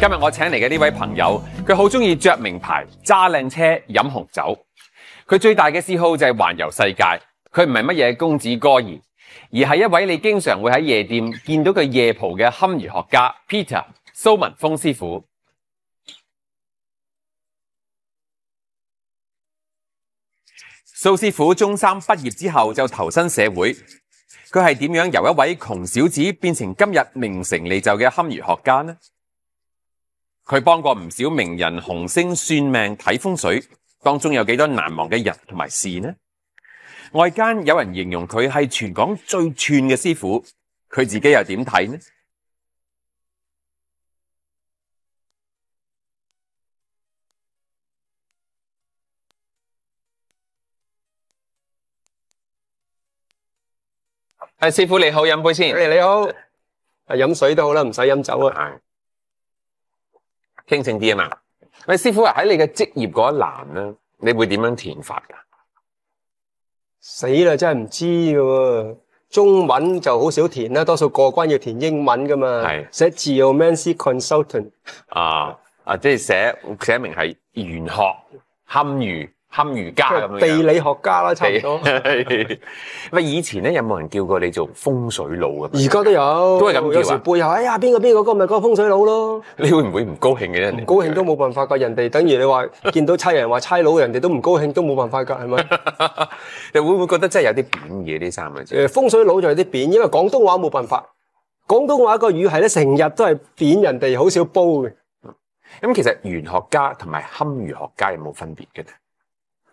今日我请嚟嘅呢位朋友，佢好中意着名牌、揸靓车、饮红酒。佢最大嘅嗜好就系环游世界。佢唔系乜嘢公子哥儿，而系一位你经常会喺夜店见到佢夜蒲嘅堪舆学家 Peter 苏文峰师傅。苏师傅中三毕业之后就投身社会。佢系点样由一位穷小子变成今日名成利就嘅堪舆学家呢？佢帮过唔少名人、红星算命睇风水，当中有几多难忘嘅人同埋事呢？外间有人形容佢系全港最串嘅师傅，佢自己又点睇呢？诶，师傅你好，饮杯先。你好。诶，饮水都好啦，唔使饮酒啊。清醒啲啊嘛！喂，師傅啊，喺你嘅職業嗰一欄咧，你會點樣填法噶？死啦，真係唔知嘅喎！中文就好少填啦，多數過關要填英文噶嘛。係寫字由 m a n t y consultant。啊啊，即係寫寫明係玄學堪如。堪儒家咁样，地理学家啦，差唔多。咪 以前咧，有冇人叫过你做风水佬啊？而家都有，都系咁叫啊！背后哎呀，边个边个哥咪嗰个风水佬咯？你会唔会唔高兴嘅？唔高兴都冇办法噶，人哋等于你话见到差人话差佬，人哋都唔高兴，都冇办法噶，系咪？你会唔会觉得真系有啲贬嘢呢？三文字？诶，风水佬就有啲贬，因为广东话冇办法，广东话个语系咧，成日都系贬人哋，好少煲嘅。咁其实玄学家同埋堪儒学家有冇分别嘅咧？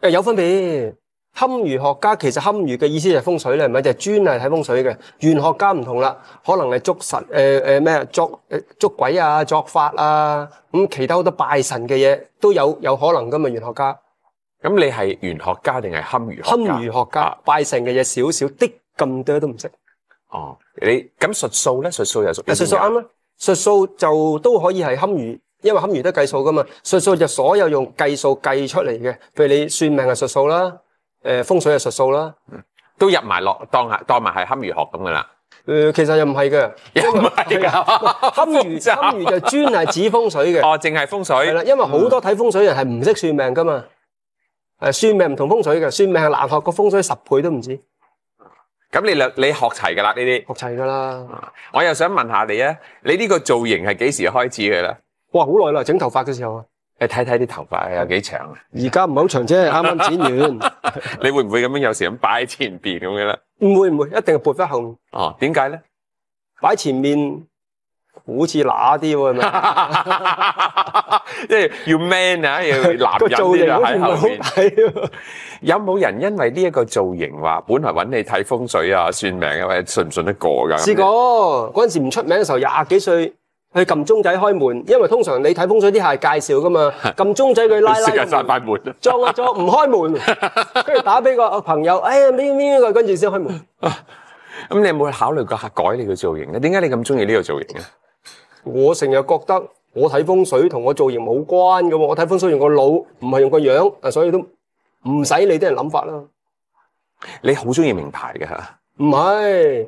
诶，有分别。堪舆学家其实堪舆嘅意思就风水咧，唔系就专系睇风水嘅。玄学家唔同啦，可能系捉神，诶诶咩啊，捉捉鬼啊，作法啊，咁其他好多拜神嘅嘢都有有可能噶嘛。玄学家，咁你系玄学家定系堪舆堪舆学家？拜神嘅嘢少少，啲咁多都唔识。哦，你咁术数咧？术数又属？术数啱啦，术数就都可以系堪舆。因为堪舆都计数噶嘛，术数就所有用计数计出嚟嘅，譬如你算命系术数啦，诶风水系术数啦，都入埋落当系当埋系堪舆学咁噶啦。诶，其实又唔系嘅，唔系噶，堪舆 堪舆就专系指风水嘅。哦，净系风水。系啦，因为好多睇风水人系唔识算命噶嘛，诶算命唔同风水嘅，算命系难学过风水十倍都唔知。咁你你学齐噶啦呢啲？学齐噶啦。我又想问下你啊，你呢个造型系几时开始嘅啦？哇！好耐啦，整頭髮嘅時候啊，诶，睇睇啲頭髮有幾長啊？而家唔係好長啫，啱啱剪完。你會唔會咁樣有時咁擺喺前边咁嘅咧？唔會唔會，一定係撥翻后面。哦，點解咧？擺前面好似乸啲喎，係咪？即系要 man 啊，要 男人做個喺後有冇人因為呢一個造型話，本來揾你睇風水啊、算命啊，或者信唔信得過㗎？試過嗰陣時唔出名嘅時候，廿幾歲。去撳鐘仔開門，因為通常你睇風水啲係介紹噶嘛，撳鐘仔佢拉拉，撞下撞唔開門，跟住打俾個朋友，哎呀邊邊個跟住先開門。咁你有冇去考慮過改你嘅造型咧？點解你咁中意呢個造型咧？我成日覺得我睇風水同我造型冇關㗎喎，我睇風水用個腦，唔係用個樣，啊，所以都唔使你啲人諗法啦。你好中意名牌嘅嚇？唔係。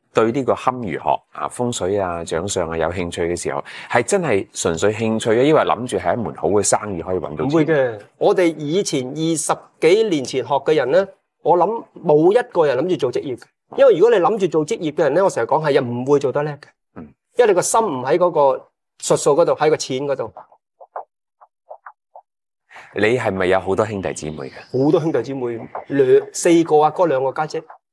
对呢个堪舆学啊风水啊掌相啊有兴趣嘅时候，系真系纯粹兴趣啊，因或谂住系一门好嘅生意可以搵到會嘅。我哋以前二十几年前学嘅人咧，我谂冇一个人谂住做职业，因为如果你谂住做职业嘅人咧，我成日讲系又唔会做得叻嘅。嗯，因为你个心唔喺嗰个术数嗰度，喺个钱嗰度。你系咪有好多兄弟姊妹嘅？好多兄弟姊妹，两四个啊，哥两个家姐。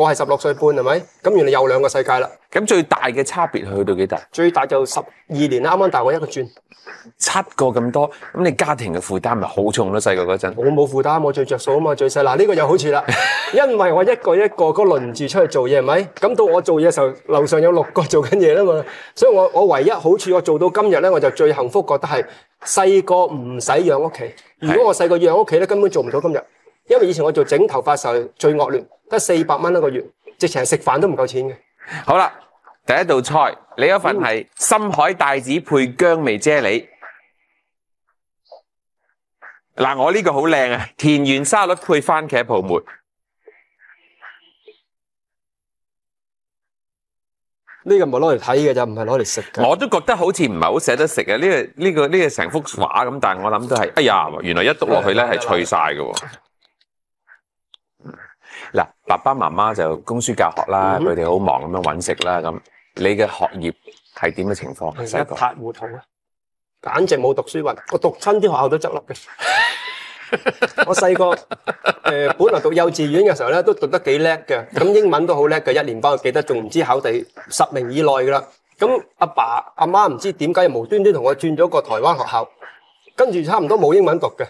我系十六岁半系咪？咁原来又两个世界啦。咁最大嘅差别系去到几大？最大就十二年，啱啱大我一个转，七个咁多。咁你家庭嘅负担咪好重咯？细个嗰阵，我冇负担，我最着数啊嘛。最细嗱呢个又好似啦，因为我一个一个個轮住出去做嘢，系咪？咁到我做嘢嘅时候，楼上有六个做紧嘢啦嘛。所以我我唯一好处，我做到今日咧，我就最幸福，觉得系细个唔使养屋企。如果我细个养屋企咧，根本做唔到今日。因为以前我做整头发时候最恶劣，得四百蚊一个月，直情系食饭都唔够钱嘅。好啦，第一道菜，你嗰份系深海带子配姜味啫喱。嗱，我呢个好靓啊，田园沙律配番茄泡沫。呢个唔系攞嚟睇嘅就唔系攞嚟食嘅。我都觉得好似唔系好舍得食啊！呢个呢个呢个成幅画咁，但系我谂都系，哎呀，原来一督落去咧系脆晒嘅。嗱，爸爸媽媽就供書教學啦，佢哋好忙咁样揾食啦。咁你嘅學業係點嘅情況？一塌糊涂啊，簡直冇讀書運，我讀親啲學校都執笠嘅。我細個诶，本來讀幼稚園嘅時候咧，都讀得幾叻嘅，咁英文都好叻嘅，一年班我記得仲唔知考第十名以內嘅啦。咁阿爸阿媽唔知點解無端端同我轉咗個台灣學校，跟住差唔多冇英文讀嘅。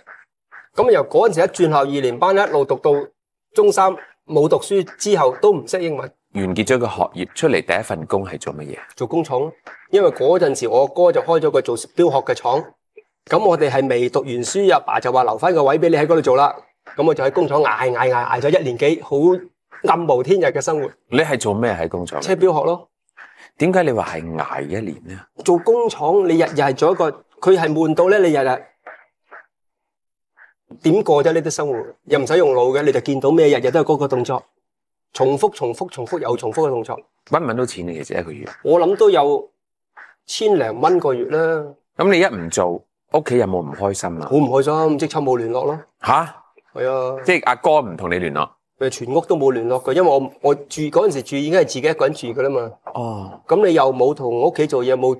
咁由嗰陣時一轉校二年班一路讀到。中三冇读书之后都唔识英文。完结咗个学业出嚟第一份工系做乜嘢？做工厂，因为嗰阵时我哥就开咗个做标壳嘅厂。咁我哋系未读完书，阿爸就话留翻个位俾你喺嗰度做啦。咁我就喺工厂挨挨挨挨咗一年几，好暗无天日嘅生活。你系做咩喺工厂？车标壳咯。点解你话系挨一年咧？做工厂你日日系做一个，佢系闷到咧，你日日。点过啫呢啲生活，又唔使用脑嘅，你就见到咩？日日都系嗰个动作，重复、重复、重复又重复嘅动作。搵唔搵到钱啊？其实一个月，我谂都有千零蚊个月啦。咁你一唔做，屋企有冇唔开心啊？好唔开心，即刻冇联络咯。吓，系啊，即系阿哥唔同你联络，全屋都冇联络嘅，因为我我住嗰阵时住已经系自己一个人住噶啦嘛。哦，咁你又冇同屋企做嘢，冇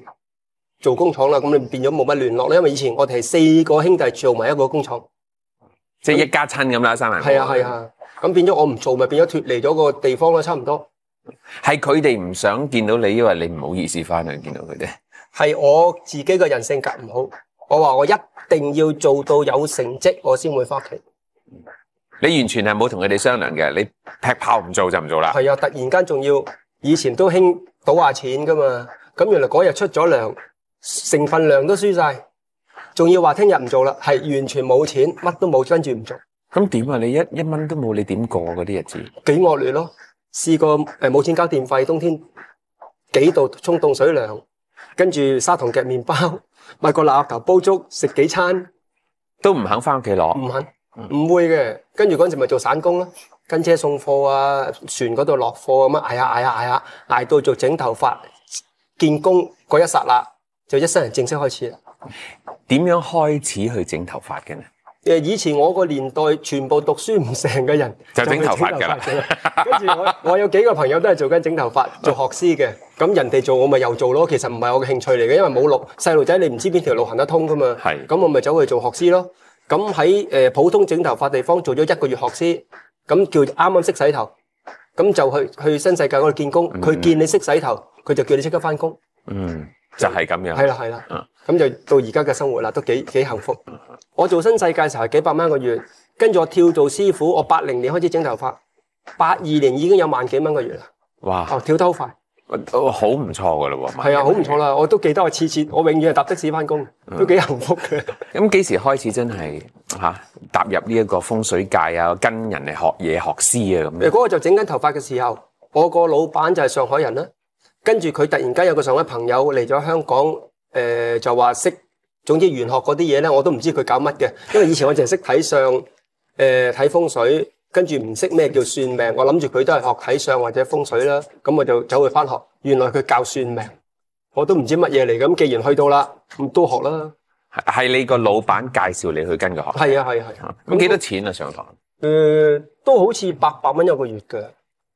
做工厂啦，咁你变咗冇乜联络啦。因为以前我哋系四个兄弟做埋一个工厂。即系一家亲咁啦，三万系啊系啊，咁变咗我唔做咪变咗脱离咗个地方咯，差唔多系佢哋唔想见到你，因为你唔好意思翻去见到佢哋。系我自己个人性格唔好，我话我一定要做到有成绩，我先会翻企。你完全系冇同佢哋商量嘅，你劈炮唔做就唔做啦。系啊，突然间仲要以前都兴赌下钱噶嘛，咁原来嗰日出咗粮，成份粮都输晒。仲要话听日唔做啦，系完全冇钱，乜都冇，跟住唔做。咁点啊？你一一蚊都冇，你点过嗰啲日子？几恶劣咯！试过诶，冇钱交电费，冬天几度冲冻水凉，跟住砂糖夹面包，买个腊鸭头煲粥食几餐，都唔肯翻屋企攞。唔肯，唔会嘅。跟住嗰阵咪做散工咯，跟车送货啊，船嗰度落货咁啊，挨下挨下挨下，挨到做整头发见工嗰一刹啦，就一生人正式开始啦。点样开始去整头发嘅呢？诶，以前我个年代全部读书唔成嘅人 就整头发噶啦。跟住 我有几个朋友都系做紧整头发做学师嘅，咁人哋做我咪又做咯。其实唔系我嘅兴趣嚟嘅，因为冇路细路仔你唔知边条路行得通噶嘛。系咁，我咪走去做学师咯。咁喺诶普通整头发地方做咗一个月学师，咁叫啱啱识洗头，咁就去去新世界嗰度见工。佢见你识洗头，佢就叫你即刻翻工。嗯，就系咁样。系啦，系啦，嗯。咁就到而家嘅生活啦，都几几幸福。我做新世界时候几百蚊一个月，跟住我跳做师傅，我八零年开始整头发，八二年已经有万几蚊个月啦。哇！跳得好快，好唔错噶啦喎。系啊，好唔错啦。我都记得我次次我永远系搭的士翻工，都几幸福嘅。咁几时开始真系吓踏入呢一个风水界啊？跟人嚟学嘢、学师啊咁。嗰个就整紧头发嘅时候，我个老板就系上海人啦。跟住佢突然间有个上海朋友嚟咗香港。诶，就话识，总之玄学嗰啲嘢咧，我都唔知佢搞乜嘅。因为以前我净系识睇相，诶睇风水，跟住唔识咩叫算命。我谂住佢都系学睇相或者风水啦，咁我就走去翻学。原来佢教算命，我都唔知乜嘢嚟。咁既然去到啦，咁都学啦。系你个老板介绍你去跟佢学？系啊系啊系。咁几多钱啊？上堂？诶，都好似八百蚊一个月嘅。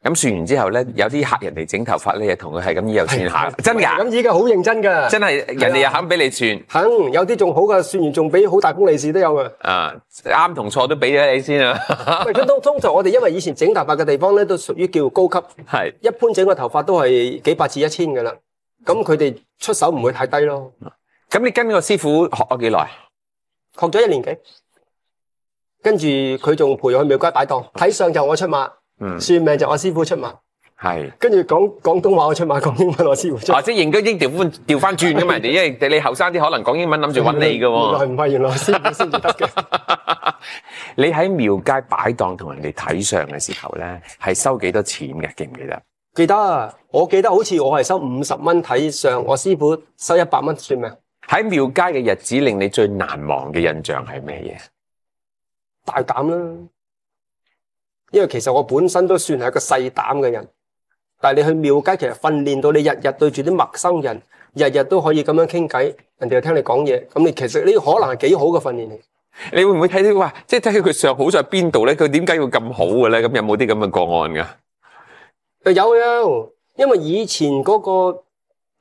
咁算完之后咧，有啲客人嚟整头发咧，同佢系咁依又算下，真噶？咁依家好认真噶，真系人哋又肯俾你算，肯有啲仲好㗎，算完仲俾好大公利是都有噶。啊，啱同错都俾咗你先啊。因通 通常我哋因为以前整头发嘅地方咧，都属于叫高级，系一般整个头发都系几百至一千噶啦。咁佢哋出手唔会太低咯。咁你跟个师傅学咗几耐？学咗一年几，跟住佢仲陪我去庙街摆档，睇相就我出马。嗯，算命就我师傅出马，系，跟住讲广东话我出马，讲英文我师傅出。或者应该应调翻调翻转噶嘛？哋因为你后生啲，可能讲英文谂住揾你噶。原来唔系，原来师傅先得嘅。你喺庙街摆档同人哋睇相嘅时候咧，系收几多钱嘅？记唔记得？记得，我记得好似我系收五十蚊睇相，我师傅收一百蚊算命。喺庙街嘅日子令你最难忘嘅印象系咩嘢？大胆啦！因为其实我本身都算系个细胆嘅人，但系你去庙街其实训练到你日日对住啲陌生人，日日都可以咁样倾偈，人哋又听你讲嘢，咁你其实呢可能系几好嘅训练嚟。你会唔会睇到哇？即系睇佢上好在边度咧？佢点解要咁好嘅咧？咁有冇啲咁嘅个案噶？有啊，因为以前嗰个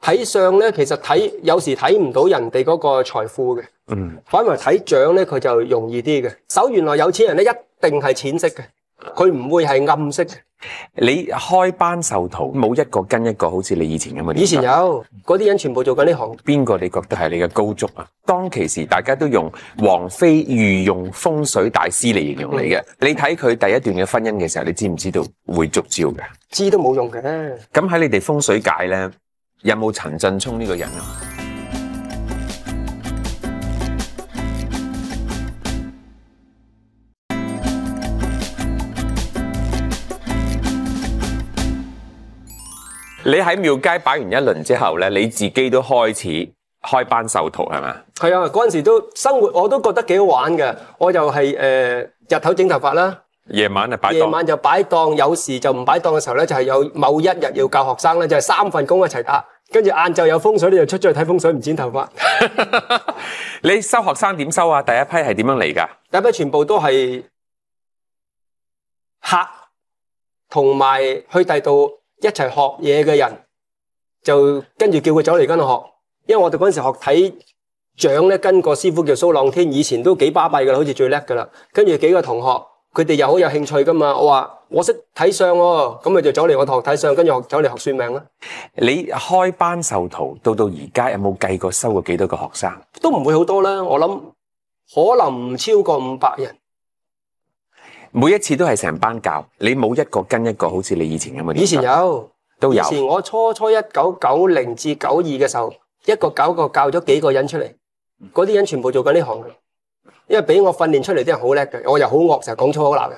睇相咧，其实睇有时睇唔到人哋嗰个财富嘅，嗯，反为睇掌咧，佢就容易啲嘅。手原来有钱人咧，一定系浅色嘅。佢唔会系暗色。你开班授徒，冇一个跟一个，好似你以前咁嘅。以前有，嗰啲人全部做紧呢行。边个你觉得系你嘅高足啊？当其时，大家都用王菲御用风水大师嚟形容你嘅。你睇佢第一段嘅婚姻嘅时候，你知唔知道会足招嘅？知都冇用嘅。咁喺你哋风水界咧，有冇陈振聪呢个人啊？你喺庙街摆完一轮之后咧，你自己都开始开班授徒系嘛？系啊，嗰阵时都生活，我都觉得几好玩嘅。我又系诶日头整头发啦，夜晚就摆档，夜晚就摆档。有时就唔摆档嘅时候咧，就系有某一日要教学生咧，就系三份工一齐搭。跟住晏昼有风水你就出咗去睇风水，唔剪头发。你收学生点收啊？第一批系点样嚟噶？第一批全部都系客，同埋去第度。一齐学嘢嘅人，就跟住叫佢走嚟跟学，因为我哋嗰阵时学睇掌咧，跟个师傅叫苏浪天，以前都几巴闭噶，好似最叻噶啦。跟住几个同学，佢哋又好有兴趣噶嘛。我话我识睇相喎，咁佢就走嚟我度学睇相，跟住学走嚟学算命啦。你开班授徒到到而家有冇计过收过几多个学生？都唔会好多啦，我谂可能唔超过五百人。每一次都系成班教，你冇一个跟一个，好似你以前咁嘅。以前有，都有。以前我初初一九九零至九二嘅时候，一个九个教咗几个人出嚟，嗰啲人全部做紧呢行嘅，因为俾我训练出嚟啲人好叻嘅，我又好恶，成日讲粗口闹人。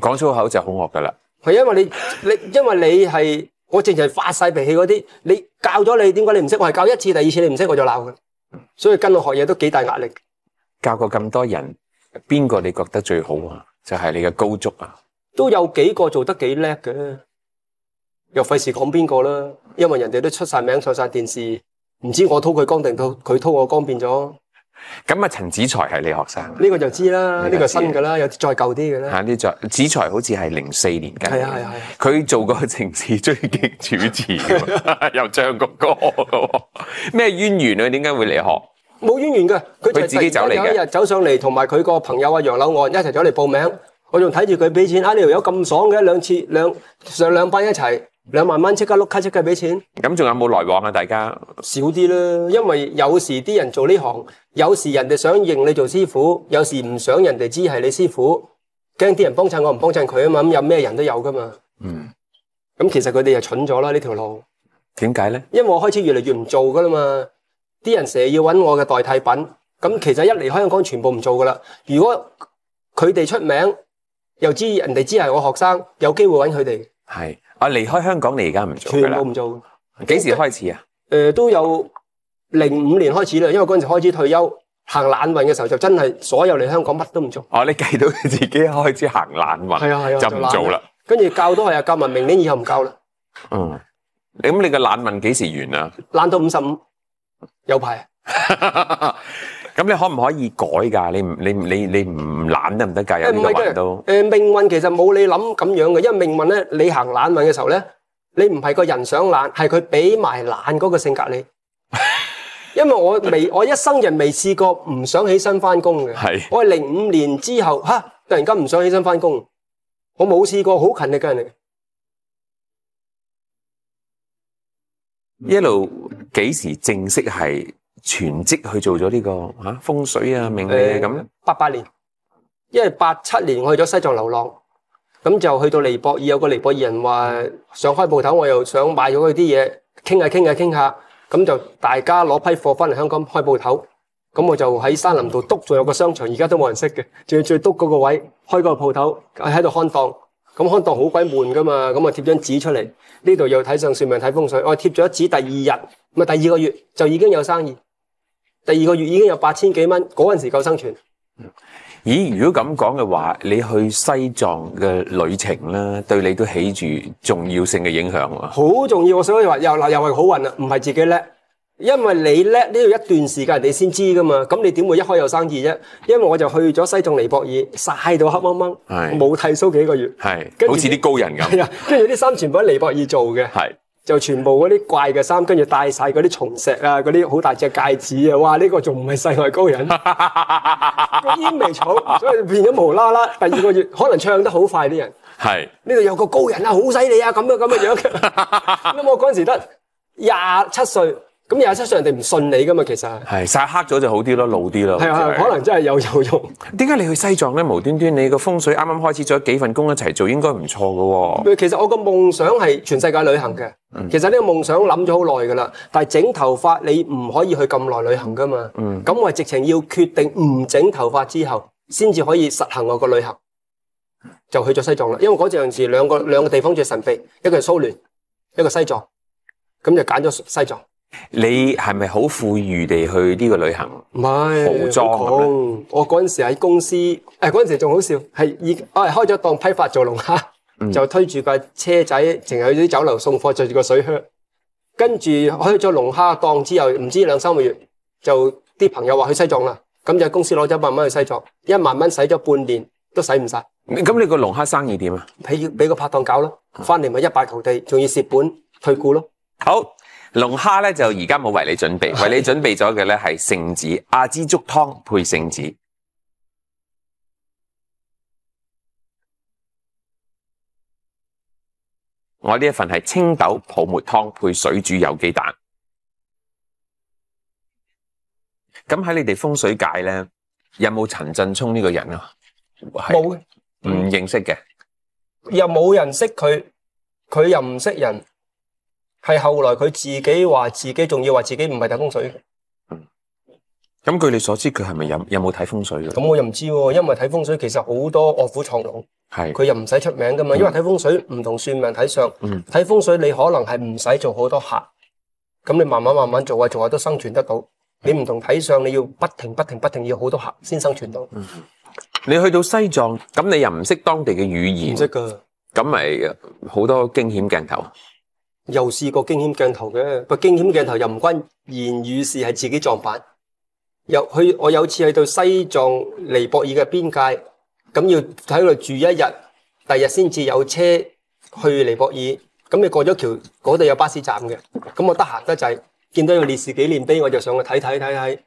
讲粗口就好恶噶啦。系因为你你因为你系我净系发晒脾气嗰啲，你教咗你点解你唔识？我系教一次第二次你唔识，我就闹嘅。所以跟我学嘢都几大压力。教过咁多人，边个你觉得最好啊？就系你嘅高足啊，都有几个做得几叻嘅，又费事讲边个啦，因为人哋都出晒名上晒电视，唔知我拖佢光定到佢拖我光变咗。咁啊，陈子才系你学生，呢个就知啦，呢个新噶啦，有啲再旧啲嘅啦。吓，呢再子才好似系零四年嘅，系啊系啊，佢做过城市追击主持，又唱过歌咩渊源啊？点解会嚟学？冇渊源嘅，佢就突然有一日走上嚟，同埋佢个朋友啊杨柳岸一齐走嚟报名，我仲睇住佢俾钱，啊呢条友咁爽嘅，两次两上两班一齐两万蚊，即刻碌卡即刻俾钱。咁仲有冇来往啊？大家少啲啦，因为有时啲人做呢行，有时人哋想认你做师傅，有时唔想人哋知系你师傅，惊啲人帮衬我唔帮衬佢啊嘛，咁有咩人都有噶嘛。嗯。咁其实佢哋就蠢咗啦呢条路。点解咧？因为我开始越嚟越唔做噶啦嘛。啲人成日要揾我嘅代替品，咁其實一離開香港，全部唔做噶啦。如果佢哋出名，又知人哋知系我學生，有機會揾佢哋。系啊，離開香港，你而家唔做全部唔做。幾時開始啊？誒，都有零五年開始啦，因為嗰时開始退休行懶運嘅時候，就真係所有嚟香港乜都唔做。哦，你計到自己開始行懶運，系啊系啊，就唔做啦。跟住教都係教文明年以後唔教啦。嗯，咁你嘅懶運幾時完啊？懶到五十五。有排 咁你可唔可以改噶？你唔你你你唔懒得唔得计？有边个都诶，命运其实冇你谂咁样嘅，因为命运咧，你行懒运嘅时候咧，你唔系个人想懒，系佢俾埋懒嗰个性格你。因为我未我一生人未试过唔想起身翻工嘅，系我系零五年之后吓，突然间唔想起身翻工，我冇试过好勤力嘅人。一路几时正式系全职去做咗呢个吓风水啊命理咁？八八年，因为八七年我去咗西藏流浪，咁就去到尼泊尔有个尼泊尔人话想开铺头，我又想买咗佢啲嘢，倾下倾下倾下，咁就大家攞批货翻嚟香港开铺头，咁我就喺山林度笃，仲有个商场，而家都冇人识嘅，最最笃嗰个位开个铺头，喺度看房。咁看檔好鬼悶噶嘛，咁啊貼張紙出嚟，呢度又睇上算命睇風水，我貼咗一紙，第二日，咪第二個月就已經有生意，第二個月已經有八千幾蚊，嗰陣時夠生存。咦，如果咁講嘅話，你去西藏嘅旅程咧，對你都起住重要性嘅影響喎。好重要，所以我話又嗱又係好運啊，唔係自己叻。因為你叻呢度一段時間，你先知噶嘛。咁你點會一開有生意啫？因為我就去咗西藏尼泊爾晒到黑掹掹，冇剃須幾個月，係好似啲高人咁。係 啊，跟住啲衫全部喺尼泊爾做嘅，係就全部嗰啲怪嘅衫，跟住戴晒嗰啲松石啊，嗰啲好大隻戒指啊。哇！呢個仲唔係世外高人個煙 味草，所以變咗無啦啦。第二個月可能唱得好快啲人係呢度有個高人啊，好犀利啊，咁樣 咁樣樣咁。我嗰陣時得廿七歲。咁有七上，人哋唔信你噶嘛？其实系晒黑咗就好啲咯，老啲咯。系啊，可能真系有 有用。点解你去西藏咧？无端端你个风水啱啱开始咗几份工一齐做，应该唔错噶。其实我个梦想系全世界旅行嘅。其实呢个梦想谂咗好耐噶啦。但系整头发你唔可以去咁耐旅行噶嘛。咁我直情要决定唔整头发之后，先至可以实行我个旅行，就去咗西藏啦。因为嗰阵时两个两个地方最神秘，一个系苏联，一个西藏。咁就拣咗西藏。你系咪好富裕地去呢个旅行？唔系，冇。我嗰阵时喺公司，诶，嗰阵时仲好笑，系已，我系开咗档批发做龙虾，就推住架车仔，淨係去啲酒楼送货，着住个水靴。跟住开咗龙虾档之后，唔知两三个月，就啲朋友话去西藏啦，咁就公司攞咗一万蚊去西藏，一万蚊使咗半年都使唔晒。咁你个龙虾生意点啊？俾俾个拍档搞咯，翻嚟咪一败涂地，仲要蚀本退股咯。好。龙虾咧就而家冇为你准备，为你准备咗嘅咧系圣子阿芝竹汤配圣子。我呢一份系青豆泡沫汤配水煮有机蛋。咁喺你哋风水界咧有冇陈振聪呢个人啊？冇，唔认识嘅，又冇人识佢，佢又唔识人。系后来佢自己话自己仲要话自己唔系睇风水。嗯，咁据你所知佢系咪有有冇睇风水嘅？咁我又唔知，因为睇风水其实好多卧虎藏龙。系。佢又唔使出名噶嘛，因为睇风水唔同算命睇相。嗯。睇风水你可能系唔使做好多客，咁你慢慢慢慢做下做下都生存得到。你唔同睇相，你要不停不停不停要好多客先生存到。嗯。你去到西藏，咁你又唔识当地嘅语言。唔识噶。咁咪好多惊险镜头。又试过惊险镜头嘅，个惊险镜头又唔关言语事，系自己撞板。又去我有次去到西藏尼泊尔嘅边界，咁要喺度住一日，第日先至有车去尼泊尔。咁你过咗桥，嗰度有巴士站嘅。咁我得闲得滞，见到个烈士纪念碑，我就上去睇睇睇睇。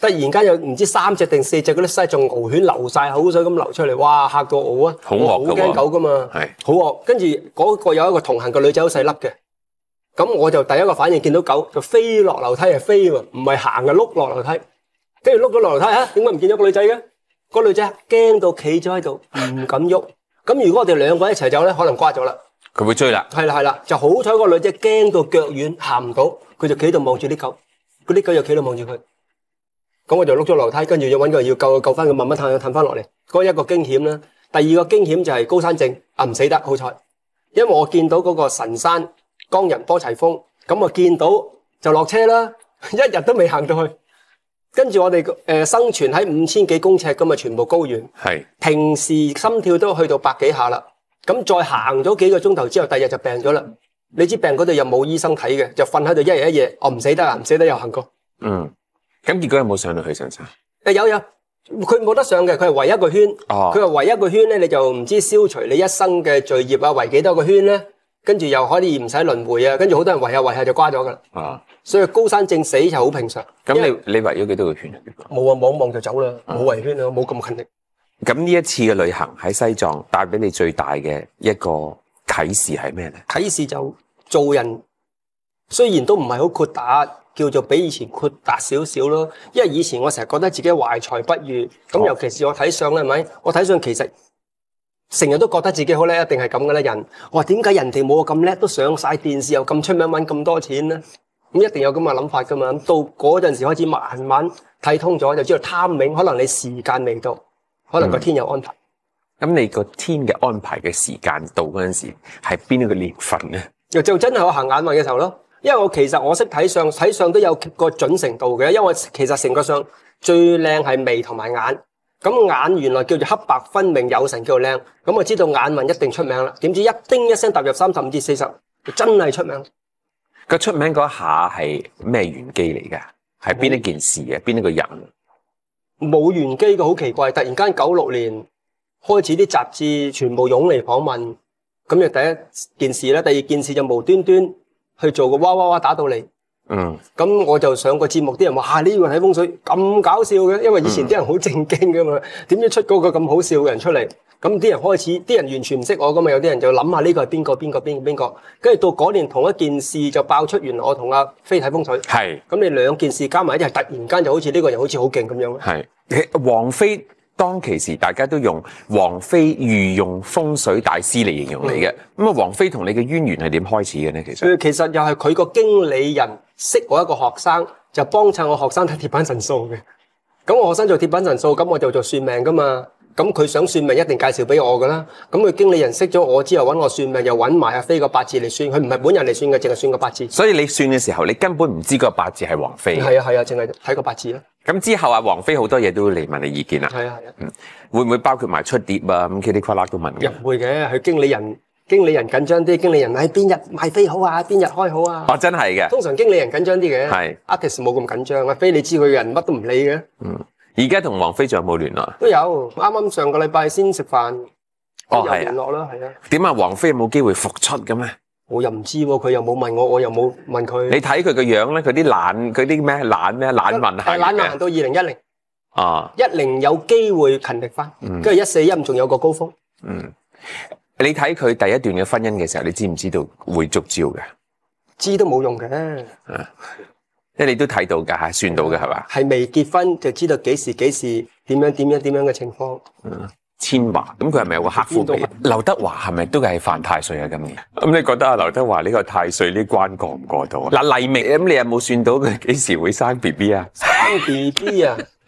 突然间有唔知三只定四只嗰啲西藏獒犬流晒口水咁流出嚟，哇吓到我啊！好惊狗噶嘛。系好，跟住嗰个有一个同行嘅女仔好细粒嘅。咁我就第一个反应见到狗就飞落楼梯啊，飞喎，唔系行嘅碌落楼梯，跟住碌咗落楼梯吓，点解唔见咗个女仔嘅？个女仔惊到企咗喺度，唔敢喐。咁如果我哋两个一齐走咧，可能刮咗啦。佢会追啦。系啦系啦，就好彩个女仔惊到脚软，行唔到，佢就企度望住啲狗，嗰啲狗又企度望住佢。咁我就碌咗楼梯，跟住要搵个要救救翻佢，慢慢探探翻落嚟。嗰一个惊险啦，第二个惊险就系高山症啊，唔死得好彩，因为我见到嗰个神山。江人波齐风，咁啊见到就落车啦，一日都未行到去。跟住我哋诶生存喺五千几公尺咁啊，全部高原系，平时心跳都去到百几下啦。咁再行咗几个钟头之后，第二日就病咗啦。你知病嗰度又冇医生睇嘅，就瞓喺度一日一夜，我唔死得啊，唔死得又行过。嗯，咁结果有冇上到去上山？诶有有，佢冇得上嘅，佢系围一个圈。哦，佢系围一个圈咧，你就唔知消除你一生嘅罪业啊，围几多个圈咧？跟住又可以唔使轮回啊！跟住好多人围下围下就瓜咗噶啦。啊，所以高山症死就好平常。咁你你围咗几多个圈冇啊，望望就走啦，冇围圈啊，冇咁勤力。咁呢一次嘅旅行喺西藏带俾你最大嘅一个启示系咩咧？启示就做人虽然都唔系好豁达，叫做比以前豁达少少咯。因为以前我成日觉得自己怀才不遇，咁尤其是我睇相啦，系咪？我睇相其实。成日都觉得自己好叻，一定系咁嘅咧。人我话点解人哋冇我咁叻，都上晒电视又咁出名，搵咁多钱咧？咁一定有咁嘅谂法噶嘛？到嗰阵时开始慢慢睇通咗，就知道贪名，可能你时间未到，可能个天有安排。咁你个天嘅安排嘅时间到嗰阵时系边一个年份咧？就就真系我行眼运嘅时候咯，因为我其实我识睇相，睇相都有个准程度嘅，因为其实成个相最靓系眉同埋眼。咁眼原来叫做黑白分明有神叫靓，咁我知道眼纹一定出名啦。点知一叮一声踏入三十五至四十，真系出名。佢出名嗰一下系咩玄机嚟噶？系边一件事嘅？边一个人？冇玄机嘅，好奇怪！突然间九六年开始啲杂志全部涌嚟访问，咁就第一件事啦，第二件事就无端端去做个哇哇哇打到嚟。嗯，咁我就上个节目，啲人话呢个睇风水咁搞笑嘅，因为以前啲人好正经噶嘛，点知出嗰个咁好笑嘅人出嚟，咁啲人开始，啲人完全唔识我噶嘛，有啲人就谂下呢个系边个边个边边个，跟住到嗰年同一件事就爆出，原来我同阿飞睇风水，系，咁你两件事加埋一齐，突然间就好似呢个人好似好劲咁样。系，王菲当其时大家都用王菲御用风水大师嚟形容你嘅，咁啊王菲同你嘅渊源系点开始嘅呢？其实，其实又系佢个经理人。识我一个学生，就帮衬我学生睇铁板神数嘅。咁我学生做铁板神数，咁我就做算命噶嘛。咁佢想算命，一定介绍俾我噶啦。咁佢经理人识咗我之后，搵我算命，又搵埋阿飞个八字嚟算。佢唔系本人嚟算嘅，净系算个八字。所以你算嘅时候，你根本唔知个八字系王菲。系啊系啊，净系睇个八字啦。咁之后阿王菲好多嘢都嚟问你意见啦。系啊系啊，嗯，会唔会包括埋出碟啊？咁 Kitty 都问唔会嘅，佢经理人。经理人紧张啲，经理人喺边日卖飞好啊，边日开好啊？哦，真系嘅。通常经理人紧张啲嘅。系，a r t i s t 冇咁紧张，阿飞你知佢人乜都唔理嘅。嗯，而家同王菲仲有冇联络？都有，啱啱上个礼拜先食饭，都有联络啦，系啊。点啊？王菲有冇机会复出嘅咩？我又唔知，佢又冇问我，我又冇问佢。你睇佢个样咧，佢啲懒，佢啲咩懒咩懒文气嘅。懒文到二零一零。啊。一零有机会勤力翻，跟住一四一五仲有个高峰。嗯。你睇佢第一段嘅婚姻嘅时候，你知唔知道会捉招嘅？知都冇用嘅，即系你都睇到噶吓，算到嘅系嘛？系未结婚就知道几时几时点样点样点样嘅情况。嗯，千华咁佢系咪有个客户嚟？刘德华系咪都系犯太岁啊？今年咁你觉得啊？刘德华呢个太岁呢关过唔过到？嗱黎明咁你有冇算到佢几时会生 B B 啊？生 B B 啊？